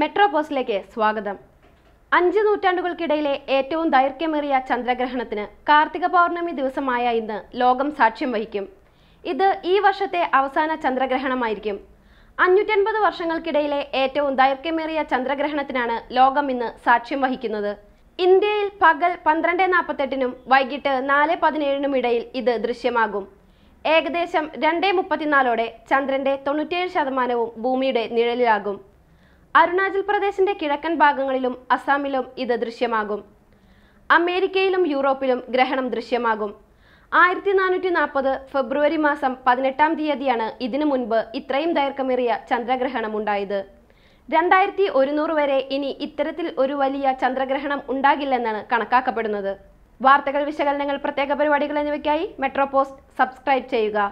metro സ്വാഗതം അഞ്ച് നൂറ്റാണ്ടുകൾക്കിടയിലെ ഏറ്റവും ദൈർഘ്യമേറിയ ചന്ദ്രഗ്രഹണത്തിന് കാർത്തിക പൗർണമി ദിവസമായ ഇന്ന് ലോകം സാക്ഷ്യം വഹിക്കും ഇത് ഈ വർഷത്തെ അവസാന ചന്ദ്രഗ്രഹണമായിരിക്കും അഞ്ഞൂറ്റൻപത് വർഷങ്ങൾക്കിടയിലെ ഏറ്റവും ദൈർഘ്യമേറിയ ചന്ദ്രഗ്രഹണത്തിനാണ് ലോകം ഇന്ന് സാക്ഷ്യം വഹിക്കുന്നത് ഇന്ത്യയിൽ പകൽ പന്ത്രണ്ട് നാൽപ്പത്തെട്ടിനും വൈകിട്ട് നാല് പതിനേഴിനും ഇടയിൽ ഇത് ദൃശ്യമാകും ഏകദേശം രണ്ടേ മുപ്പത്തിനാലോടെ ചന്ദ്രന്റെ തൊണ്ണൂറ്റേഴ് ശതമാനവും ഭൂമിയുടെ നിഴലിലാകും അരുണാചൽ പ്രദേശിന്റെ കിഴക്കൻ ഭാഗങ്ങളിലും അസാമിലും ഇത് ദൃശ്യമാകും അമേരിക്കയിലും യൂറോപ്പിലും ഗ്രഹണം ദൃശ്യമാകും ആയിരത്തി നാനൂറ്റി നാൽപ്പത് ഫെബ്രുവരി മാസം പതിനെട്ടാം തീയതിയാണ് ഇതിനു മുൻപ് ഇത്രയും ദൈർഘ്യമേറിയ ചന്ദ്രഗ്രഹണം ഉണ്ടായത് രണ്ടായിരത്തി ഒരുന്നൂറ് വരെ ഇനി ഇത്തരത്തിൽ ഒരു വലിയ ചന്ദ്രഗ്രഹണം ഉണ്ടാകില്ലെന്നാണ് കണക്കാക്കപ്പെടുന്നത് വാർത്തകൾ വിശകലനങ്ങൾ പ്രത്യേക പരിപാടികൾ എന്നിവയ്ക്കായി മെട്രോപോസ്റ്റ് സബ്സ്ക്രൈബ് ചെയ്യുക